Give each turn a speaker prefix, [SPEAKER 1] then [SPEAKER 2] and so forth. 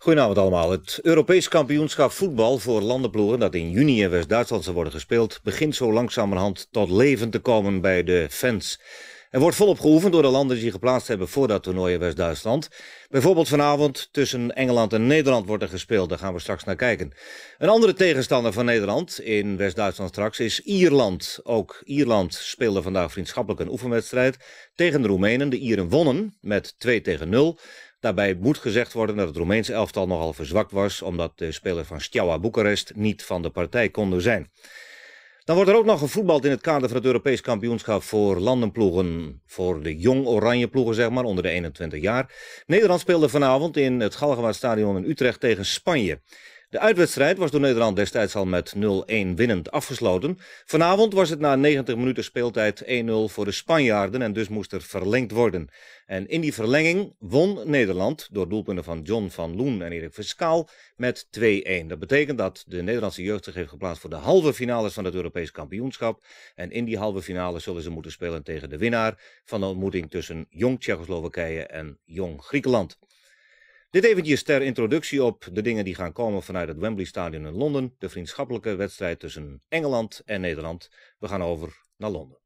[SPEAKER 1] Goedenavond allemaal. Het Europees kampioenschap voetbal voor landenploegen dat in juni in West-Duitsland zal worden gespeeld, begint zo langzamerhand tot leven te komen bij de fans. Er wordt volop geoefend door de landen die geplaatst hebben voor dat toernooi in West-Duitsland. Bijvoorbeeld vanavond tussen Engeland en Nederland wordt er gespeeld. Daar gaan we straks naar kijken. Een andere tegenstander van Nederland in West-Duitsland straks is Ierland. Ook Ierland speelde vandaag vriendschappelijk een oefenwedstrijd tegen de Roemenen. De Ieren wonnen met 2 tegen 0. Daarbij moet gezegd worden dat het Roemeense elftal nogal verzwakt was... omdat de spelers van Steaua Boekarest niet van de partij konden zijn. Dan wordt er ook nog gevoetbald in het kader van het Europees kampioenschap voor landenploegen. Voor de jong oranje ploegen, zeg maar, onder de 21 jaar. Nederland speelde vanavond in het Galgenwaardstadion in Utrecht tegen Spanje. De uitwedstrijd was door Nederland destijds al met 0-1 winnend afgesloten. Vanavond was het na 90 minuten speeltijd 1-0 voor de Spanjaarden en dus moest er verlengd worden. En in die verlenging won Nederland door doelpunten van John van Loen en Erik Fiscaal met 2-1. Dat betekent dat de Nederlandse jeugd zich heeft geplaatst voor de halve finales van het Europees kampioenschap. En in die halve finale zullen ze moeten spelen tegen de winnaar van de ontmoeting tussen Jong Tsjechoslowakije en Jong Griekenland. Dit eventjes ter introductie op de dingen die gaan komen vanuit het Wembley Stadion in Londen. De vriendschappelijke wedstrijd tussen Engeland en Nederland. We gaan over naar Londen.